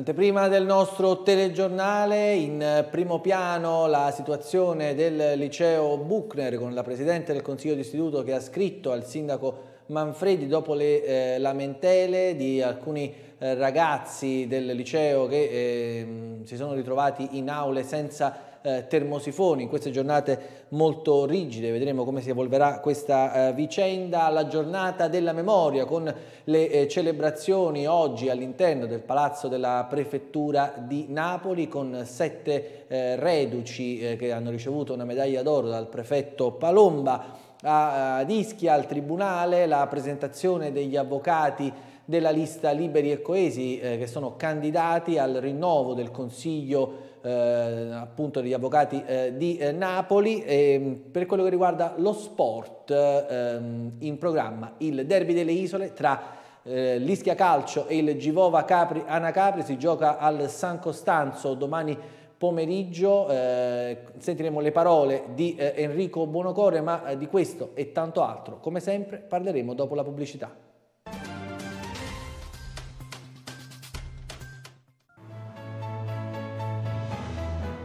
Anteprima del nostro telegiornale, in primo piano la situazione del liceo Buchner con la Presidente del Consiglio d'Istituto che ha scritto al Sindaco Manfredi dopo le eh, lamentele di alcuni eh, ragazzi del liceo che eh, si sono ritrovati in aule senza eh, termosifoni in queste giornate molto rigide, vedremo come si evolverà questa eh, vicenda, la giornata della memoria con le eh, celebrazioni oggi all'interno del Palazzo della Prefettura di Napoli con sette eh, reduci eh, che hanno ricevuto una medaglia d'oro dal prefetto Palomba, ad Ischia al Tribunale la presentazione degli avvocati della lista Liberi e Coesi eh, che sono candidati al rinnovo del Consiglio eh, appunto degli avvocati eh, di eh, Napoli. Ehm, per quello che riguarda lo sport, ehm, in programma il derby delle isole tra l'Ischia eh, Calcio e il Givova Capri Anacapri si gioca al San Costanzo domani pomeriggio. Eh, sentiremo le parole di eh, Enrico Buonocore, ma di questo e tanto altro, come sempre, parleremo dopo la pubblicità.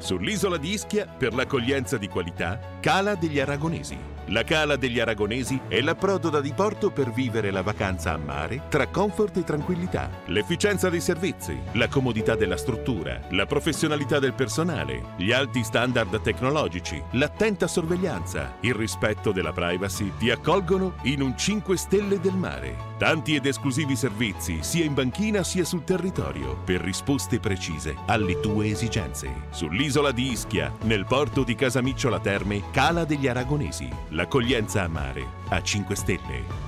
Sull'isola di Ischia, per l'accoglienza di qualità, Cala degli Aragonesi. La Cala degli Aragonesi è l'approdo da diporto per vivere la vacanza a mare tra comfort e tranquillità. L'efficienza dei servizi, la comodità della struttura, la professionalità del personale, gli alti standard tecnologici, l'attenta sorveglianza, il rispetto della privacy ti accolgono in un 5 stelle del mare. Tanti ed esclusivi servizi sia in banchina sia sul territorio per risposte precise alle tue esigenze. Sull'isola di Ischia, nel porto di Casamicciola Terme, Cala degli Aragonesi L'accoglienza a mare a 5 stelle.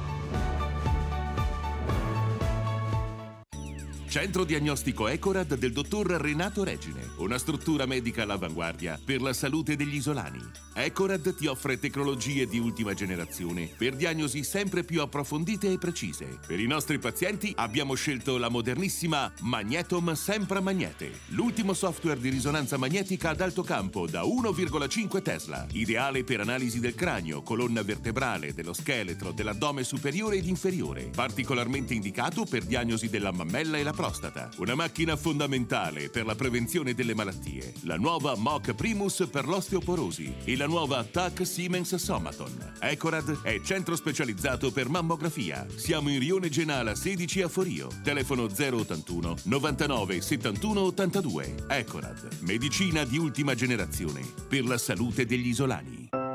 Centro diagnostico Ecorad del dottor Renato Regine, una struttura medica all'avanguardia per la salute degli isolani. Ecorad ti offre tecnologie di ultima generazione per diagnosi sempre più approfondite e precise. Per i nostri pazienti abbiamo scelto la modernissima Magnetom Sempra Magnete, l'ultimo software di risonanza magnetica ad alto campo da 1,5 Tesla, ideale per analisi del cranio, colonna vertebrale, dello scheletro, dell'addome superiore ed inferiore, particolarmente indicato per diagnosi della mammella e la prostata prostata, una macchina fondamentale per la prevenzione delle malattie. La nuova MOC Primus per l'osteoporosi e la nuova TAC Siemens Somaton. Ecorad è centro specializzato per mammografia. Siamo in Rione Genala 16 a Forio. Telefono 081 99 71 82. Ecorad, medicina di ultima generazione per la salute degli isolani.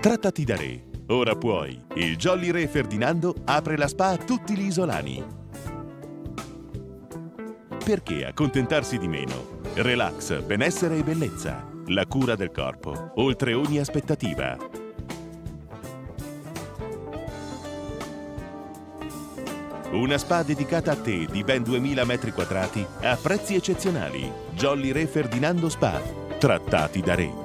Trattati da re. Ora puoi. Il Jolly Re Ferdinando apre la spa a tutti gli isolani. Perché accontentarsi di meno? Relax, benessere e bellezza. La cura del corpo, oltre ogni aspettativa. Una spa dedicata a te di ben 2000 metri quadrati a prezzi eccezionali. Jolly Re Ferdinando Spa. Trattati da Re.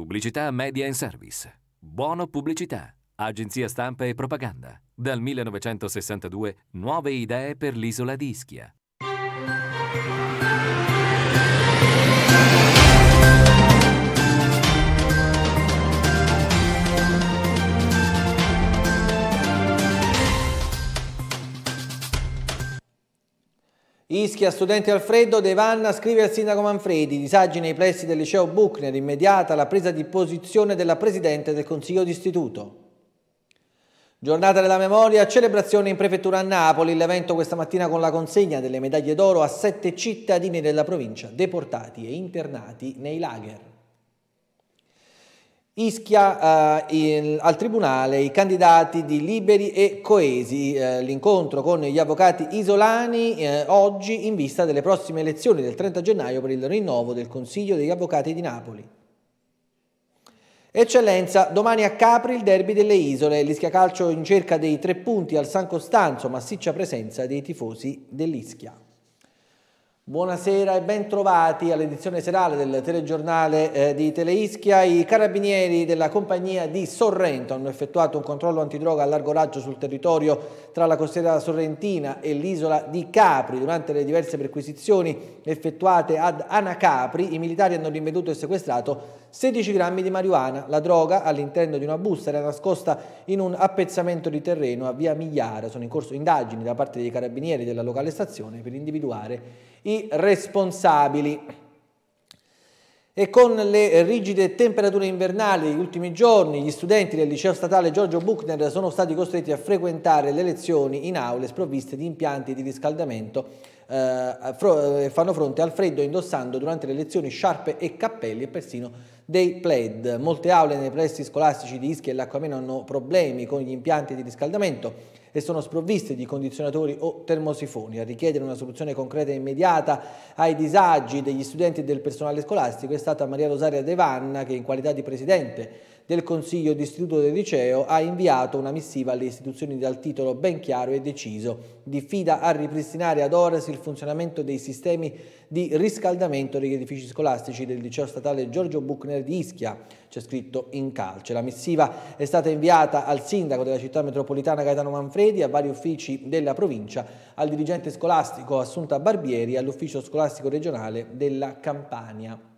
Pubblicità Media and Service. Buono Pubblicità. Agenzia stampa e propaganda. Dal 1962 nuove idee per l'isola di Ischia. Ischia, studente Alfredo De Vanna scrive al sindaco Manfredi, disagi nei pressi del liceo Buchner, immediata la presa di posizione della presidente del consiglio d'istituto. Giornata della memoria, celebrazione in prefettura a Napoli, l'evento questa mattina con la consegna delle medaglie d'oro a sette cittadini della provincia deportati e internati nei lager. Ischia eh, in, al Tribunale i candidati di Liberi e Coesi, eh, l'incontro con gli avvocati isolani eh, oggi in vista delle prossime elezioni del 30 gennaio per il rinnovo del Consiglio degli Avvocati di Napoli. Eccellenza, domani a Capri il derby delle isole, l'Ischia Calcio in cerca dei tre punti al San Costanzo, massiccia presenza dei tifosi dell'Ischia. Buonasera e ben trovati all'edizione serale del telegiornale eh, di Teleischia. I carabinieri della compagnia di Sorrento hanno effettuato un controllo antidroga a largo raggio sul territorio tra la costiera sorrentina e l'isola di Capri. Durante le diverse perquisizioni effettuate ad Anacapri, i militari hanno rinveduto e sequestrato 16 grammi di marijuana. La droga all'interno di una busta era nascosta in un appezzamento di terreno a via Migliara. Sono in corso indagini da parte dei carabinieri della locale stazione per individuare i responsabili e con le rigide temperature invernali degli ultimi giorni gli studenti del liceo statale Giorgio Buchner sono stati costretti a frequentare le lezioni in aule sprovviste di impianti di riscaldamento eh, eh fanno fronte al freddo indossando durante le lezioni sciarpe e cappelli e persino dei PLED. Molte aule nei pressi scolastici di Ischia e Lacquameno hanno problemi con gli impianti di riscaldamento e sono sprovviste di condizionatori o termosifoni. A richiedere una soluzione concreta e immediata ai disagi degli studenti e del personale scolastico è stata Maria Rosaria De Vanna che in qualità di presidente del Consiglio d'Istituto del Liceo ha inviato una missiva alle istituzioni dal titolo ben chiaro e deciso Diffida a ripristinare ad Ores il funzionamento dei sistemi di riscaldamento degli edifici scolastici del Liceo Statale Giorgio Buchner di Ischia, c'è scritto in calce. La missiva è stata inviata al sindaco della città metropolitana Gaetano Manfredi, a vari uffici della provincia, al dirigente scolastico Assunta Barbieri e all'ufficio scolastico regionale della Campania.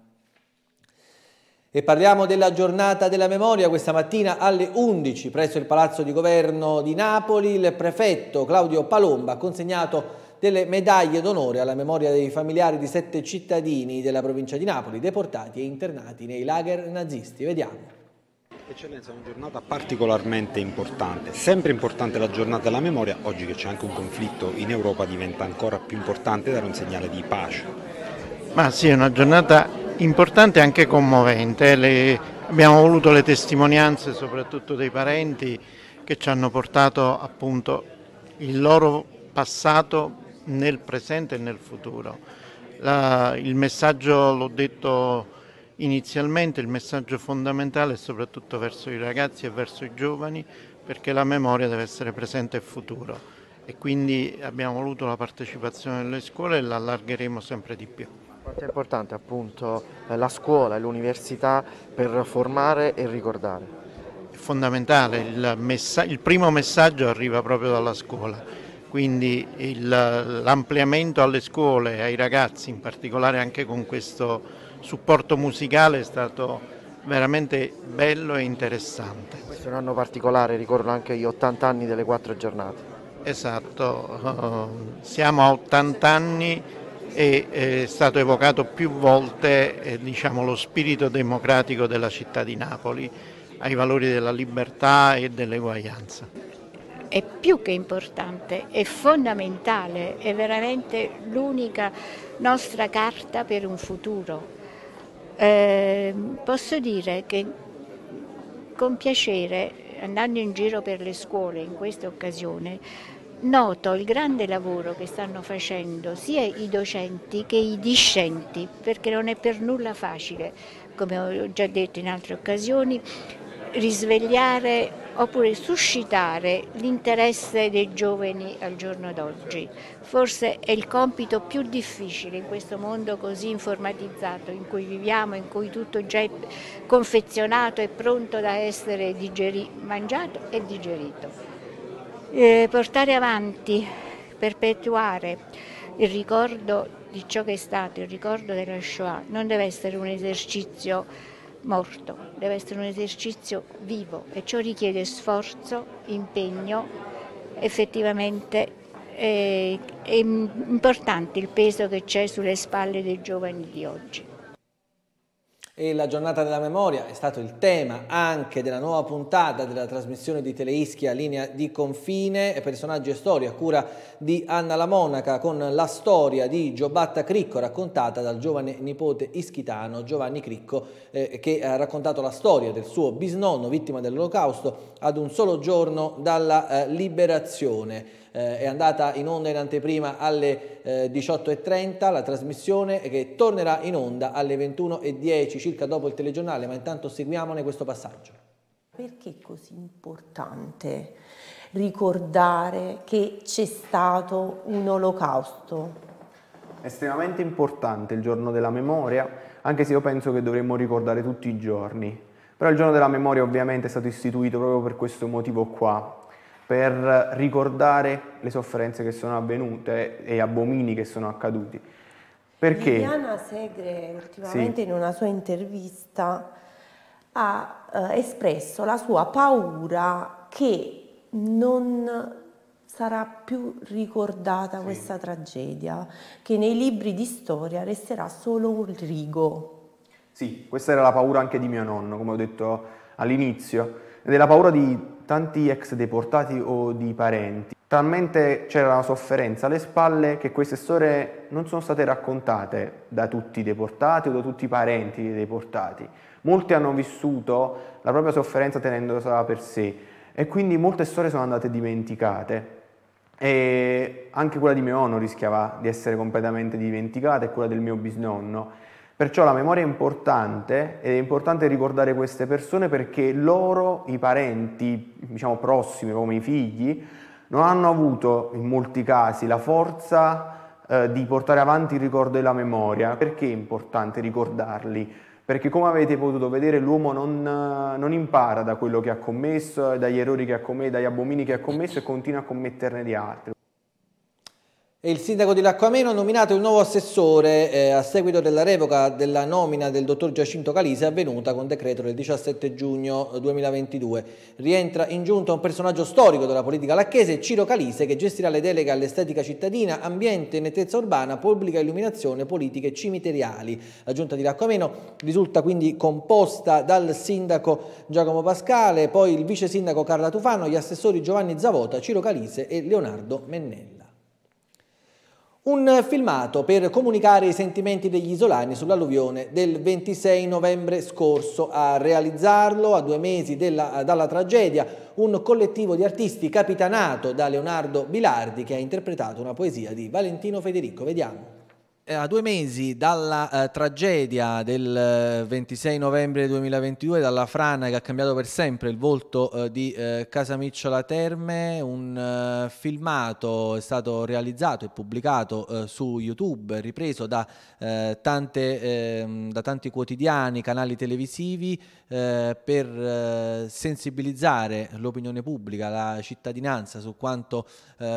E parliamo della giornata della memoria questa mattina alle 11 presso il Palazzo di Governo di Napoli. Il prefetto Claudio Palomba ha consegnato delle medaglie d'onore alla memoria dei familiari di sette cittadini della provincia di Napoli deportati e internati nei lager nazisti. Vediamo. Eccellenza, è una giornata particolarmente importante, sempre importante la giornata della memoria, oggi che c'è anche un conflitto in Europa diventa ancora più importante dare un segnale di pace. Ma sì, è una giornata Importante e anche commovente, le, abbiamo voluto le testimonianze soprattutto dei parenti che ci hanno portato appunto il loro passato nel presente e nel futuro. La, il messaggio, l'ho detto inizialmente, il messaggio fondamentale è soprattutto verso i ragazzi e verso i giovani perché la memoria deve essere presente e futuro e quindi abbiamo voluto la partecipazione delle scuole e l'allargheremo sempre di più. Quanto è importante appunto eh, la scuola e l'università per formare e ricordare? È fondamentale, il, il primo messaggio arriva proprio dalla scuola, quindi l'ampliamento alle scuole, ai ragazzi in particolare anche con questo supporto musicale è stato veramente bello e interessante. Questo è un anno particolare, ricordo anche gli 80 anni delle quattro giornate. Esatto, siamo a 80 anni e eh, è stato evocato più volte eh, diciamo, lo spirito democratico della città di Napoli ai valori della libertà e dell'eguaglianza. È più che importante, è fondamentale, è veramente l'unica nostra carta per un futuro. Eh, posso dire che con piacere, andando in giro per le scuole in questa occasione, noto il grande lavoro che stanno facendo sia i docenti che i discenti, perché non è per nulla facile, come ho già detto in altre occasioni, risvegliare oppure suscitare l'interesse dei giovani al giorno d'oggi. Forse è il compito più difficile in questo mondo così informatizzato in cui viviamo, in cui tutto già è confezionato e pronto da essere mangiato e digerito eh, portare avanti, perpetuare il ricordo di ciò che è stato, il ricordo della Shoah, non deve essere un esercizio morto, deve essere un esercizio vivo e ciò richiede sforzo, impegno, effettivamente è, eh, è importante il peso che c'è sulle spalle dei giovani di oggi e la giornata della memoria è stato il tema anche della nuova puntata della trasmissione di Teleischia Linea di Confine, personaggi e storie a cura di Anna la Monaca con la storia di Giobatta Cricco raccontata dal giovane nipote ischitano Giovanni Cricco eh, che ha raccontato la storia del suo bisnonno vittima dell'olocausto ad un solo giorno dalla eh, liberazione eh, è andata in onda in anteprima alle eh, 18.30 la trasmissione che tornerà in onda alle 21.10 circa dopo il telegiornale, ma intanto seguiamone questo passaggio. Perché è così importante ricordare che c'è stato un olocausto? Estremamente importante il giorno della memoria, anche se io penso che dovremmo ricordare tutti i giorni. Però il giorno della memoria ovviamente è stato istituito proprio per questo motivo qua, per ricordare le sofferenze che sono avvenute e gli abomini che sono accaduti. Perché? Liliana Segre ultimamente sì. in una sua intervista ha eh, espresso la sua paura che non sarà più ricordata sì. questa tragedia, che nei libri di storia resterà solo un rigo. Sì, questa era la paura anche di mio nonno, come ho detto all'inizio della paura di tanti ex deportati o di parenti. Talmente c'era la sofferenza alle spalle che queste storie non sono state raccontate da tutti i deportati o da tutti i parenti dei deportati. Molti hanno vissuto la propria sofferenza tenendosela per sé e quindi molte storie sono andate dimenticate. E anche quella di mio nonno rischiava di essere completamente dimenticata e quella del mio bisnonno. Perciò la memoria è importante ed è importante ricordare queste persone perché loro, i parenti, diciamo prossimi come i figli, non hanno avuto in molti casi la forza eh, di portare avanti il ricordo e la memoria. Perché è importante ricordarli? Perché come avete potuto vedere l'uomo non, non impara da quello che ha commesso, dagli errori che ha commesso, dagli abomini che ha commesso e continua a commetterne di altri il sindaco di Lacquameno ha nominato il nuovo assessore eh, a seguito della revoca della nomina del dottor Giacinto Calise avvenuta con decreto del 17 giugno 2022. Rientra in giunta un personaggio storico della politica lacchese, Ciro Calise, che gestirà le deleghe all'estetica cittadina, ambiente, nettezza urbana, pubblica illuminazione, politiche cimiteriali. La giunta di Lacquameno risulta quindi composta dal sindaco Giacomo Pascale, poi il vice sindaco Carla Tufano, gli assessori Giovanni Zavota, Ciro Calise e Leonardo Mennella. Un filmato per comunicare i sentimenti degli isolani sull'alluvione del 26 novembre scorso. A realizzarlo, a due mesi della, dalla tragedia, un collettivo di artisti capitanato da Leonardo Bilardi che ha interpretato una poesia di Valentino Federico. Vediamo. Eh, a due mesi dalla eh, tragedia del eh, 26 novembre 2022, dalla frana che ha cambiato per sempre il volto eh, di eh, Casamicciola Terme, un eh, filmato è stato realizzato e pubblicato su YouTube, ripreso da, tante, ehm, da, tanti quotidiani, canali televisivi, per sensibilizzare l'opinione pubblica, la cittadinanza su quanto,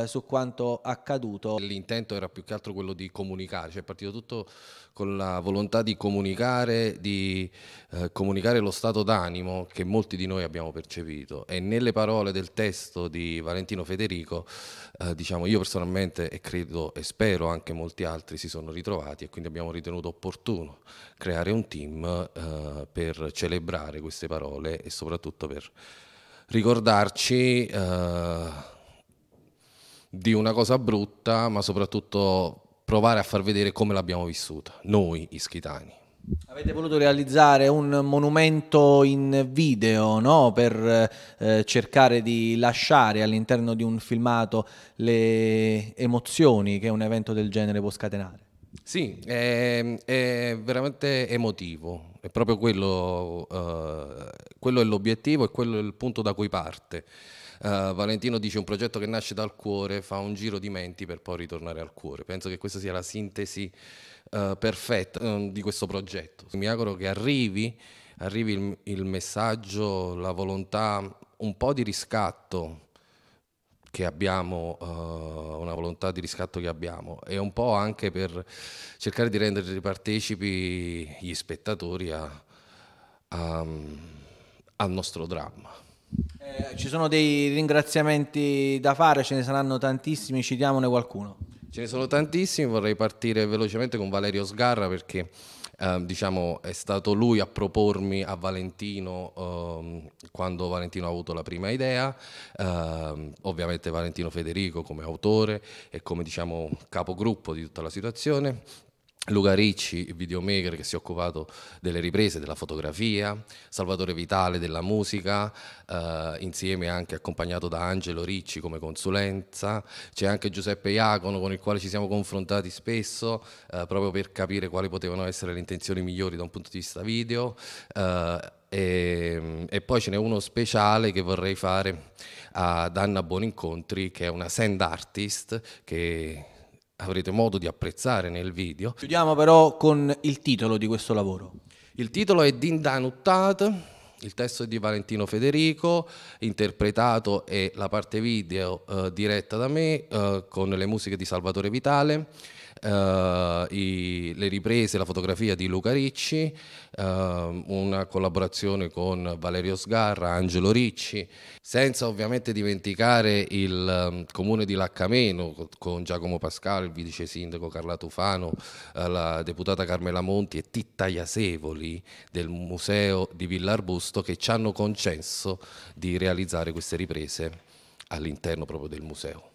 su quanto accaduto. L'intento era più che altro quello di comunicare cioè è partito tutto con la volontà di comunicare, di eh, comunicare lo stato d'animo che molti di noi abbiamo percepito e nelle parole del testo di Valentino Federico, eh, diciamo io personalmente e credo e spero anche molti altri si sono ritrovati e quindi abbiamo ritenuto opportuno creare un team eh, per celebrare queste parole e soprattutto per ricordarci eh, di una cosa brutta, ma soprattutto provare a far vedere come l'abbiamo vissuta, noi ischitani. Avete voluto realizzare un monumento in video no? per eh, cercare di lasciare all'interno di un filmato le emozioni che un evento del genere può scatenare. Sì, è, è veramente emotivo, è proprio quello, eh, quello è l'obiettivo e quello è il punto da cui parte. Eh, Valentino dice un progetto che nasce dal cuore, fa un giro di menti per poi ritornare al cuore. Penso che questa sia la sintesi uh, perfetta uh, di questo progetto. Mi auguro che arrivi, arrivi il, il messaggio, la volontà, un po' di riscatto che abbiamo, uh, una volontà di riscatto che abbiamo e un po' anche per cercare di rendere partecipi gli spettatori a, a, al nostro dramma. Eh, ci sono dei ringraziamenti da fare, ce ne saranno tantissimi, citiamone qualcuno. Ce ne sono tantissimi, vorrei partire velocemente con Valerio Sgarra perché eh, diciamo, è stato lui a propormi a Valentino ehm, quando Valentino ha avuto la prima idea, ehm, ovviamente Valentino Federico come autore e come diciamo, capogruppo di tutta la situazione, Luca Ricci, videomaker che si è occupato delle riprese, della fotografia, Salvatore Vitale della musica, eh, insieme anche accompagnato da Angelo Ricci come consulenza, c'è anche Giuseppe Iacono con il quale ci siamo confrontati spesso eh, proprio per capire quali potevano essere le intenzioni migliori da un punto di vista video. Eh, e, ehm, e, poi ce n'è uno speciale che vorrei fare ad Anna Buonincontri, che è una sand artist che avrete modo di apprezzare nel video. Chiudiamo però con il titolo di questo lavoro. Il titolo è Dindanuttat, il testo è di Valentino Federico, interpretato e la parte video eh, diretta da me eh, con le musiche di Salvatore Vitale. Eh, i, le riprese, la fotografia di Luca Ricci, eh, una collaborazione con Valerio Sgarra, Angelo Ricci, senza ovviamente dimenticare il ehm, comune di Laccameno con Giacomo Pascal, il vice sindaco Carla Tufano, eh, la deputata Carmela Monti e Titta Iasevoli del museo di Villa Arbusto che ci hanno concesso di realizzare queste riprese all'interno proprio del museo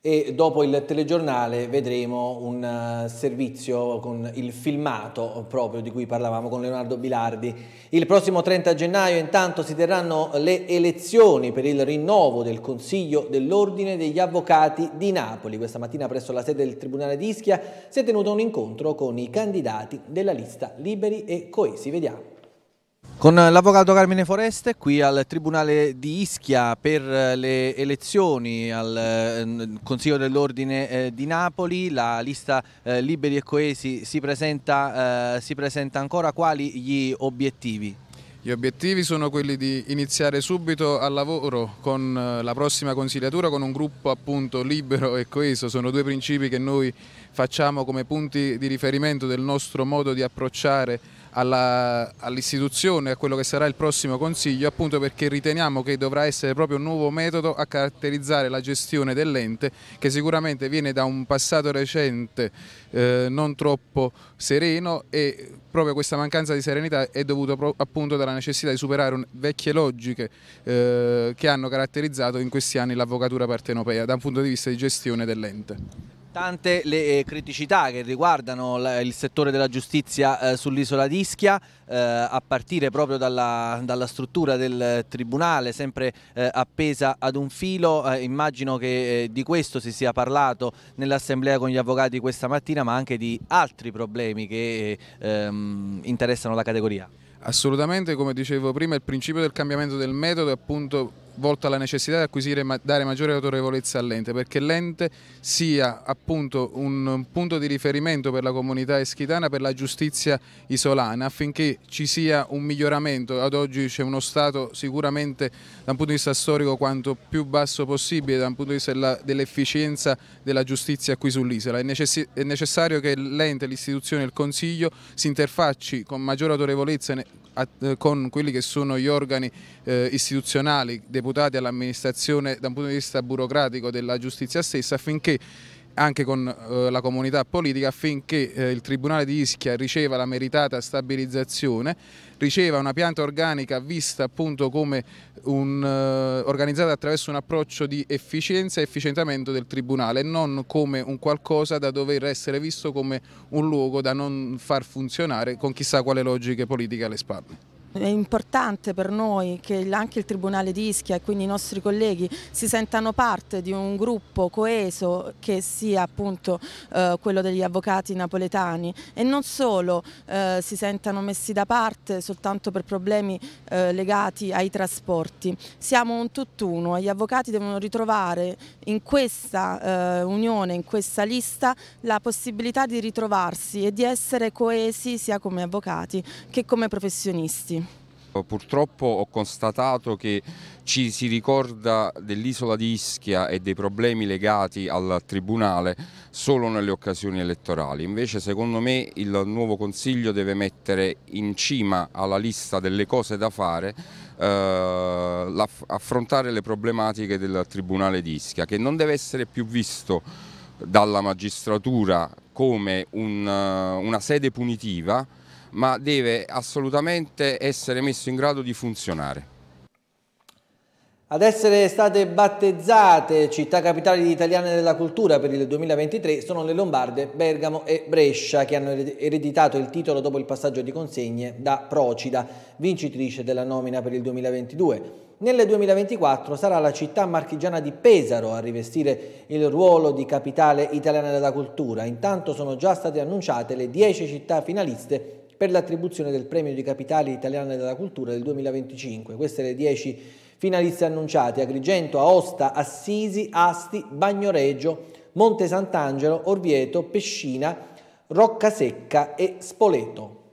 e dopo il telegiornale vedremo un eh, servizio con il filmato proprio di cui parlavamo con Leonardo Bilardi. Il prossimo 30 gennaio intanto si terranno le elezioni per il rinnovo del Consiglio dell'Ordine degli Avvocati di Napoli. Questa mattina presso la sede del Tribunale di Ischia si è tenuto un incontro con i candidati della lista Liberi e Coesi. Vediamo. Con l'avvocato Carmine Foreste qui al Tribunale di Ischia per eh, le elezioni al eh, Consiglio dell'Ordine eh, di Napoli, la lista Liberi e Coesi si presenta, si presenta ancora, quali gli obiettivi? Gli obiettivi sono quelli di iniziare subito al lavoro con la prossima consigliatura, con un gruppo appunto libero e coeso. Sono due principi che noi facciamo come punti di riferimento del nostro modo di approcciare all'istituzione e a quello che sarà il prossimo Consiglio, appunto perché riteniamo che dovrà essere proprio un nuovo metodo a caratterizzare la gestione dell'ente che sicuramente viene da un passato recente eh, non troppo sereno e proprio questa mancanza di serenità è dovuta appunto dalla necessità di superare un, vecchie logiche eh, che hanno caratterizzato in questi anni l'avvocatura partenopea da un punto di vista di gestione dell'ente. Tante le eh, criticità che riguardano il settore della giustizia eh, sull'isola di Ischia, eh, a partire proprio dalla, dalla, struttura del Tribunale, sempre appesa ad un filo. immagino che di questo si sia parlato nell'Assemblea con gli avvocati questa mattina, ma anche di altri problemi che ehm, interessano la categoria. Assolutamente, come dicevo prima, il principio del cambiamento del metodo è appunto volta alla necessità di acquisire ma dare maggiore autorevolezza all'ente, perché l'ente sia appunto un punto di riferimento per la comunità eschitana, per la giustizia isolana, affinché ci sia un miglioramento. Ad oggi c'è uno Stato sicuramente da un punto di vista storico quanto più basso possibile, da un punto di vista dell'efficienza della giustizia qui sull'isola. È, necess è necessario che l'ente, l'istituzione, il Consiglio si interfacci con maggiore autorevolezza con quelli che sono gli organi eh, istituzionali, deputati, deputati all'amministrazione da un punto di vista burocratico della giustizia stessa affinché anche con eh, la comunità politica affinché eh, il Tribunale di Ischia riceva la meritata stabilizzazione, riceva una pianta organica vista appunto come un, eh, organizzata attraverso un approccio di efficienza e efficientamento del Tribunale, non come un qualcosa da dover essere visto come un luogo da non far funzionare con chissà quale logiche politiche alle spalle. È importante per noi che anche il Tribunale di Ischia e quindi i nostri colleghi si sentano parte di un gruppo coeso che sia appunto eh, quello degli avvocati napoletani e non solo eh, si sentano messi da parte soltanto per problemi eh, legati ai trasporti. Siamo un tutt'uno e gli avvocati devono ritrovare in questa eh, unione, in questa lista, la possibilità di ritrovarsi e di essere coesi sia come avvocati che come professionisti. Purtroppo ho constatato che ci si ricorda dell'isola di Ischia e dei problemi legati al Tribunale solo nelle occasioni elettorali. Invece secondo me il nuovo Consiglio deve mettere in cima alla lista delle cose da fare eh, affrontare le problematiche del Tribunale di Ischia che non deve essere più visto dalla magistratura come un, una sede punitiva ma deve assolutamente essere messo in grado di funzionare. Ad essere state battezzate città capitali italiane della cultura per il 2023 sono le Lombarde, Bergamo e Brescia che hanno ereditato il titolo dopo il passaggio di consegne da Procida, vincitrice della nomina per il 2022. Nel 2024 sarà la città marchigiana di Pesaro a rivestire il ruolo di capitale italiana della cultura. Intanto sono già state annunciate le 10 città finaliste per l'attribuzione del Premio di capitale italiana della Cultura del 2025. Queste le 10 finaliste annunciate, Agrigento, Aosta, Assisi, Asti, Bagnoregio, Monte Sant'Angelo, Orvieto, Pescina, Roccasecca e Spoleto.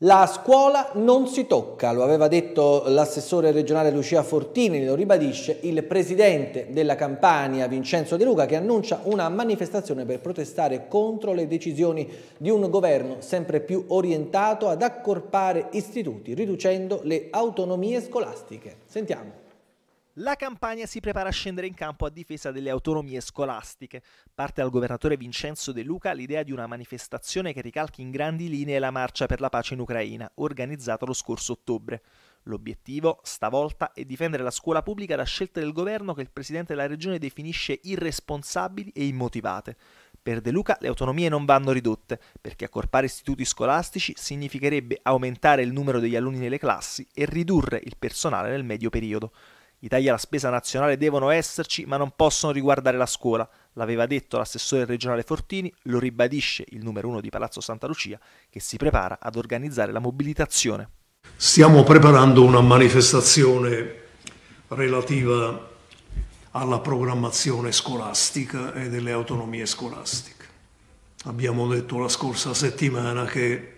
La scuola non si tocca, lo aveva detto l'assessore regionale Lucia Fortini, lo ribadisce il presidente della Campania Vincenzo De Luca che annuncia una manifestazione per protestare contro le decisioni di un governo sempre più orientato ad accorpare istituti riducendo le autonomie scolastiche. Sentiamo. La campagna si prepara a scendere in campo a difesa delle autonomie scolastiche. Parte al governatore Vincenzo De Luca l'idea di una manifestazione che ricalchi in grandi linee la marcia per la pace in Ucraina, organizzata lo scorso ottobre. L'obiettivo, stavolta, è difendere la scuola pubblica da scelte del governo che il presidente della regione definisce irresponsabili e immotivate. Per De Luca le autonomie non vanno ridotte, perché accorpare istituti scolastici significherebbe aumentare il numero degli alunni nelle classi e ridurre il personale nel medio periodo. I tagli alla spesa nazionale devono esserci, ma non possono riguardare la scuola. L'aveva detto l'assessore regionale Fortini, lo ribadisce il numero uno di Palazzo Santa Lucia, che si prepara ad organizzare la mobilitazione. Stiamo preparando una manifestazione relativa alla programmazione scolastica e delle autonomie scolastiche. Abbiamo detto la scorsa settimana che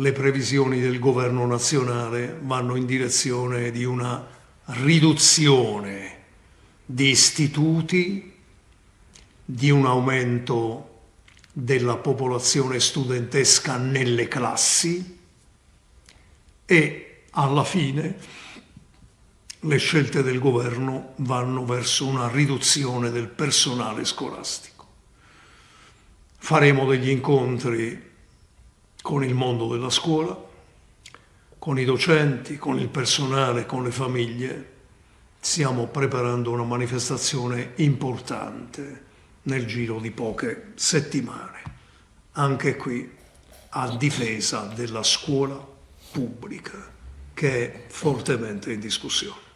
le previsioni del governo nazionale vanno in direzione di una riduzione di istituti, di un aumento della popolazione studentesca nelle classi e alla fine le scelte del governo vanno verso una riduzione del personale scolastico. Faremo degli incontri con il mondo della scuola, con i docenti, con il personale, con le famiglie, stiamo preparando una manifestazione importante nel giro di poche settimane, anche qui a difesa della scuola pubblica che è fortemente in discussione.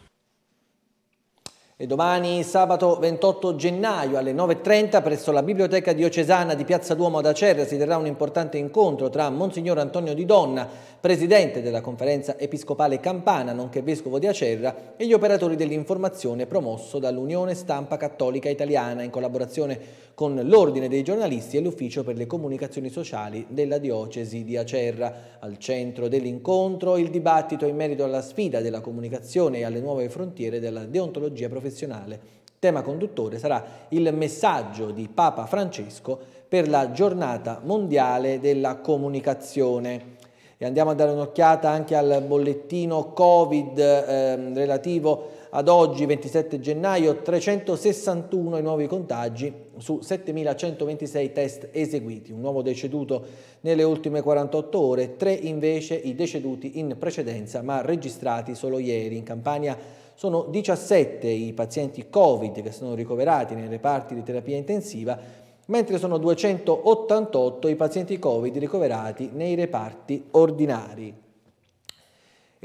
E domani sabato 28 gennaio alle 9.30 presso la Biblioteca Diocesana di Piazza Duomo ad Acerra si terrà un importante incontro tra Monsignor Antonio Di Donna, Presidente della Conferenza Episcopale Campana, nonché Vescovo di Acerra, e gli operatori dell'informazione promosso dall'Unione Stampa Cattolica Italiana in collaborazione con l'Ordine dei Giornalisti e l'Ufficio per le Comunicazioni Sociali della Diocesi di Acerra. Al centro dell'incontro il dibattito in merito alla sfida della comunicazione e alle nuove frontiere della deontologia professionale professionale. Tema conduttore sarà il messaggio di Papa Francesco per la giornata mondiale della comunicazione. E andiamo a dare un'occhiata anche al bollettino Covid eh, relativo ad oggi 27 gennaio, 361 i nuovi contagi su 7.126 test eseguiti, un nuovo deceduto nelle ultime 48 ore, tre invece i deceduti in precedenza ma registrati solo ieri. In Campania sono 17 i pazienti Covid che sono ricoverati nei reparti di terapia intensiva, mentre sono 288 i pazienti Covid ricoverati nei reparti ordinari.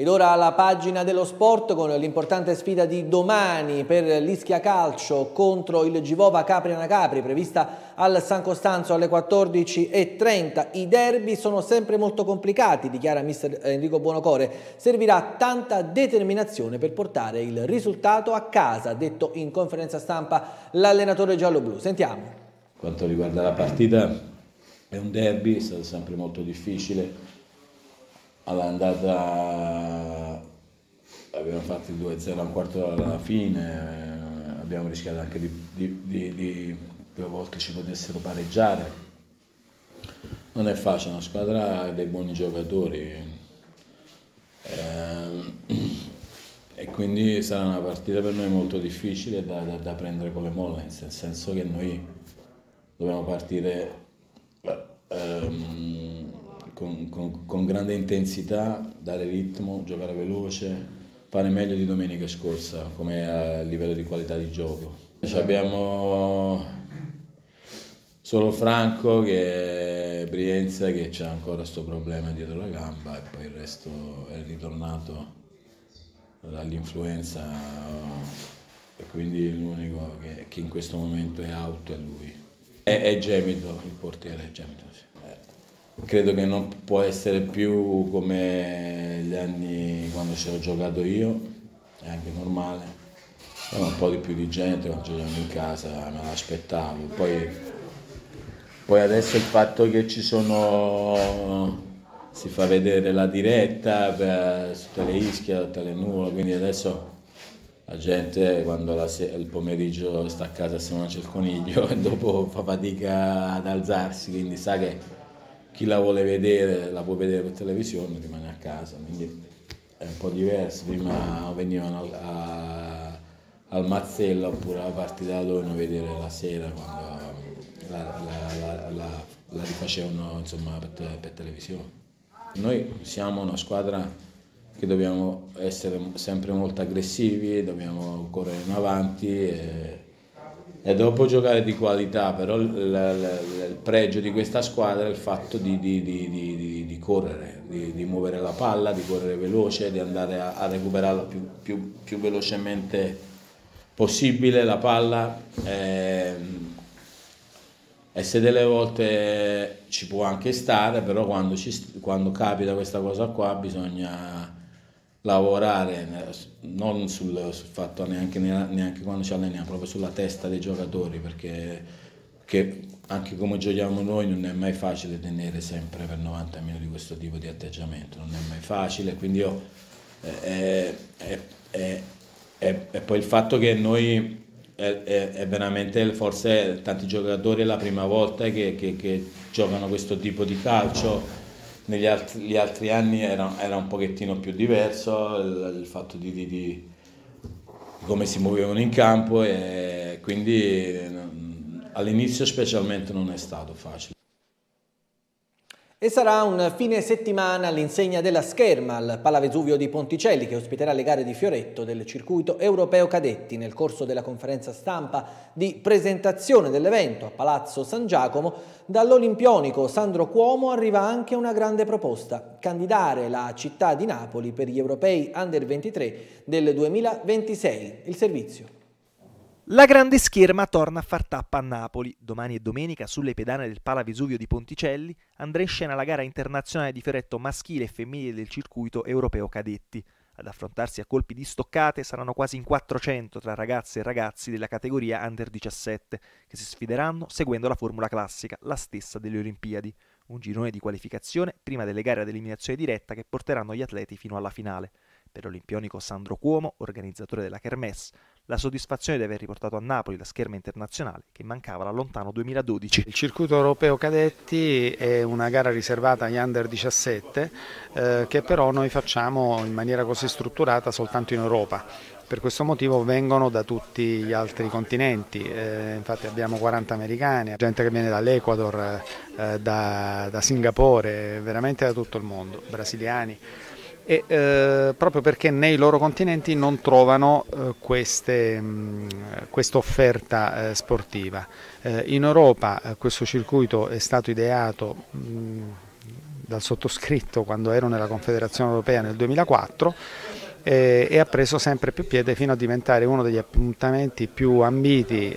Ed ora la pagina dello sport con l'importante sfida di domani per l'Ischia Calcio contro il Givova Capriana Capri prevista al San Costanzo alle 14.30. I derby sono sempre molto complicati, dichiara mister Enrico Buonocore. Servirà tanta determinazione per portare il risultato a casa, detto in conferenza stampa l'allenatore giallo-blu. Sentiamo. Quanto riguarda la partita è un derby, è stato sempre molto difficile all'andata abbiamo fatto il 2-0 a un quarto alla fine, eh, abbiamo rischiato anche di, di, di, di due volte ci potessero pareggiare. Non è facile, una squadra ha dei buoni giocatori ehm, e quindi sarà una partita per noi molto difficile da, da, da prendere con le molle, nel senso che noi dobbiamo partire... um, con, con, con grande intensità, dare ritmo, giocare veloce, fare meglio di domenica scorsa come a livello di qualità di gioco. Ci abbiamo solo Franco che Brienza che c'ha ancora questo problema dietro la gamba e poi il resto è ritornato dall'influenza e quindi l'unico che, che, in questo momento è out è lui. È, è gemito, il portiere è gemito. Sì credo che non può essere più come gli anni quando ci ho giocato io, è anche normale, però un po' di più di gente quando giochiamo in casa, me l'aspettavo. Poi, poi adesso il fatto che ci sono si fa vedere la diretta per, su Teleischia, nuvole, quindi adesso la gente quando la se- il pomeriggio sta a casa se non c'è il coniglio e dopo fa fatica ad alzarsi, quindi sa che chi la vuole vedere la può vedere per televisione, rimane a casa, quindi è un po' diverso, prima venivano a, al Mazzella oppure alla partita d'Adorno a vedere la sera quando la, la, la, la rifacevano insomma, per, per televisione. Noi siamo una squadra che dobbiamo essere sempre molto aggressivi, dobbiamo correre in avanti. E, e dopo giocare di qualità, però il, pregio di questa squadra è il fatto di, di, di, di correre, di, muovere la palla, di correre veloce, di andare a, a recuperarla più, più, più, velocemente possibile la palla. Eh, e se delle volte ci può anche stare, però quando, ci, quando capita questa cosa qua bisogna lavorare non sul, sul fatto neanche, neanche, quando ci alleniamo, proprio sulla testa dei giocatori perché anche come giochiamo noi non è mai facile tenere sempre per 90 minuti questo tipo di atteggiamento, non è mai facile, quindi io, eh, è, è, è, è poi il fatto che noi è, veramente forse tanti giocatori è la prima volta che, che, che giocano questo tipo di calcio negli altri, gli altri anni era, era, un pochettino più diverso il, il fatto di, di, di, come si muovevano in campo e quindi mm, all'inizio specialmente non è stato facile. E sarà un fine settimana all'insegna della scherma al Palavesuvio di Ponticelli che ospiterà le gare di Fioretto del circuito europeo cadetti. Nel corso della conferenza stampa di presentazione dell'evento a Palazzo San Giacomo, dall'olimpionico Sandro Cuomo arriva anche una grande proposta, candidare la città di Napoli per gli europei under 23 del 2026. Il servizio. La grande scherma torna a far tappa a Napoli. Domani e domenica sulle pedane del Pala Vesuvio di Ponticelli andrà in scena la gara internazionale di ferretto maschile e femminile del circuito europeo cadetti. Ad affrontarsi a colpi di stoccate saranno quasi in 400 tra ragazze e ragazzi della categoria Under 17, che si sfideranno seguendo la formula classica, la stessa delle Olimpiadi. Un girone di qualificazione prima delle gare ad eliminazione diretta che porteranno gli atleti fino alla finale l'olimpionico Sandro Cuomo, organizzatore della Kermesse, la soddisfazione di aver riportato a Napoli la scherma internazionale che mancava da lontano 2012. Il circuito europeo cadetti è una gara riservata agli under 17 eh, che però noi facciamo in maniera così strutturata soltanto in Europa. Per questo motivo vengono da tutti gli altri continenti, eh, infatti abbiamo 40 americani, gente che viene dall'Ecuador, eh, da, da Singapore, veramente da tutto il mondo, brasiliani e, eh, proprio perché nei loro continenti non trovano eh, mm, questa offerta eh, sportiva. Eh, in Europa eh, questo circuito è stato ideato mh, mm, dal sottoscritto quando ero nella Confederazione Europea nel 2004 eh, e ha preso sempre più piede fino a diventare uno degli appuntamenti più ambiti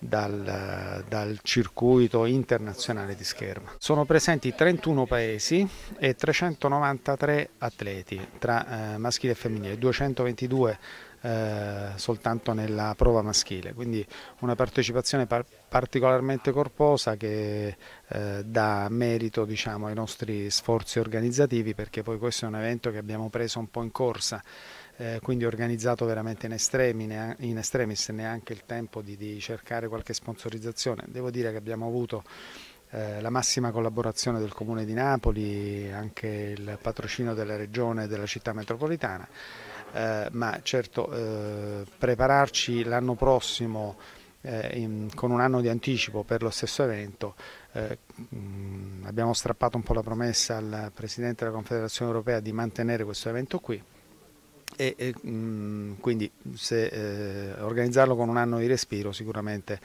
dal, dal, circuito internazionale di scherma. Sono presenti 31 paesi e 393 atleti tra eh, maschili e femminili, 222 eh, soltanto nella prova maschile, quindi una partecipazione par particolarmente corposa che eh, dà merito diciamo, ai nostri sforzi organizzativi perché poi questo è un evento che abbiamo preso un po' in corsa. Eh, quindi organizzato veramente in, estremi, ne, in estremis, neanche il tempo di, di cercare qualche sponsorizzazione. Devo dire che abbiamo avuto eh, la massima collaborazione del Comune di Napoli, anche il patrocino della Regione e della città metropolitana eh, ma certo eh, prepararci l'anno prossimo eh, in, con un anno di anticipo per lo stesso evento. Mh, eh, mm, abbiamo strappato un po' la promessa al Presidente della Confederazione Europea di mantenere questo evento qui e, e mh, mm, quindi se, eh, organizzarlo con un anno di respiro sicuramente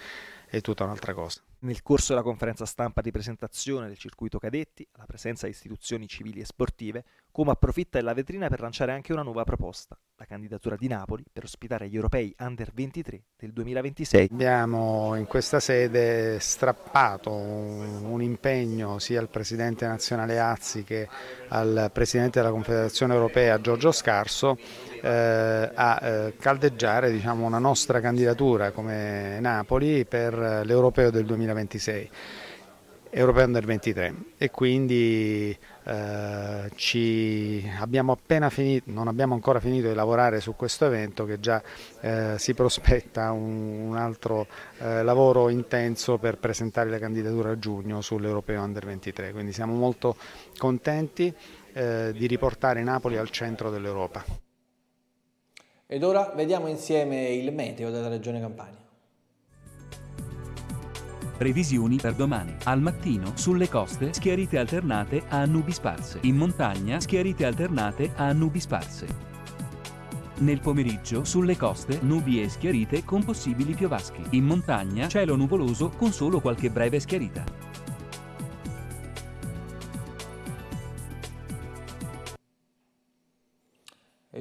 è tutta un'altra cosa. Nel corso della conferenza stampa di presentazione del circuito cadetti, alla presenza di istituzioni civili e sportive, come approfitta della vetrina per lanciare anche una nuova proposta, la candidatura di Napoli per ospitare gli europei Under 23 del 2026. Abbiamo in questa sede strappato un impegno sia al Presidente nazionale Azzi che al Presidente della Confederazione Europea Giorgio Scarso eh, a eh, caldeggiare diciamo, una nostra candidatura come Napoli per l'Europeo del 2026. Europeo Under 23 e quindi eh, abbiamo finito, non abbiamo ancora finito di lavorare su questo evento che già eh, si prospetta un, un altro eh, lavoro intenso per presentare la candidatura a giugno sull'Europeo Under 23, quindi siamo molto contenti eh, di riportare Napoli al centro dell'Europa. Ed ora vediamo insieme il meteo della Regione Campania. Previsioni per domani. Al mattino, sulle coste, schiarite alternate a nubi sparse. In montagna, schiarite alternate a nubi sparse. Nel pomeriggio, sulle coste, nubi e schiarite con possibili piovaschi. In montagna, cielo nuvoloso con solo qualche breve schiarita.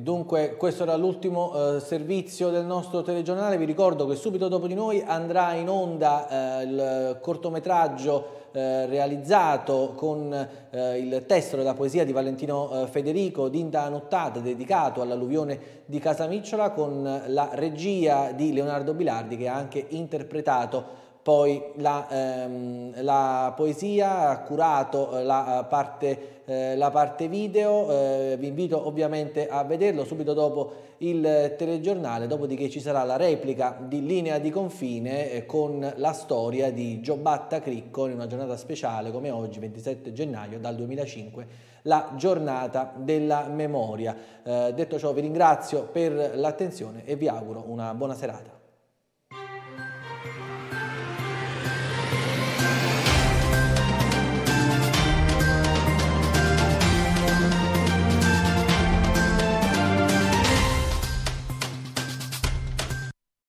dunque questo era l'ultimo eh, servizio del nostro telegiornale, vi ricordo che subito dopo di noi andrà in onda eh, il cortometraggio eh, realizzato con eh, il testo della poesia di Valentino eh, Federico, Dinda nottata, dedicato all'alluvione di Casamicciola, con la regia di Leonardo Bilardi che ha anche interpretato poi la, ehm, la poesia, ha curato eh, la eh, parte eh, la parte video, eh, vi invito ovviamente a vederlo subito dopo il telegiornale, dopodiché ci sarà la replica di Linea di Confine eh, con la storia di Giobatta Cricco in una giornata speciale come oggi, 27 gennaio dal 2005 la giornata della memoria. Eh, detto ciò vi ringrazio per l'attenzione e vi auguro una buona serata.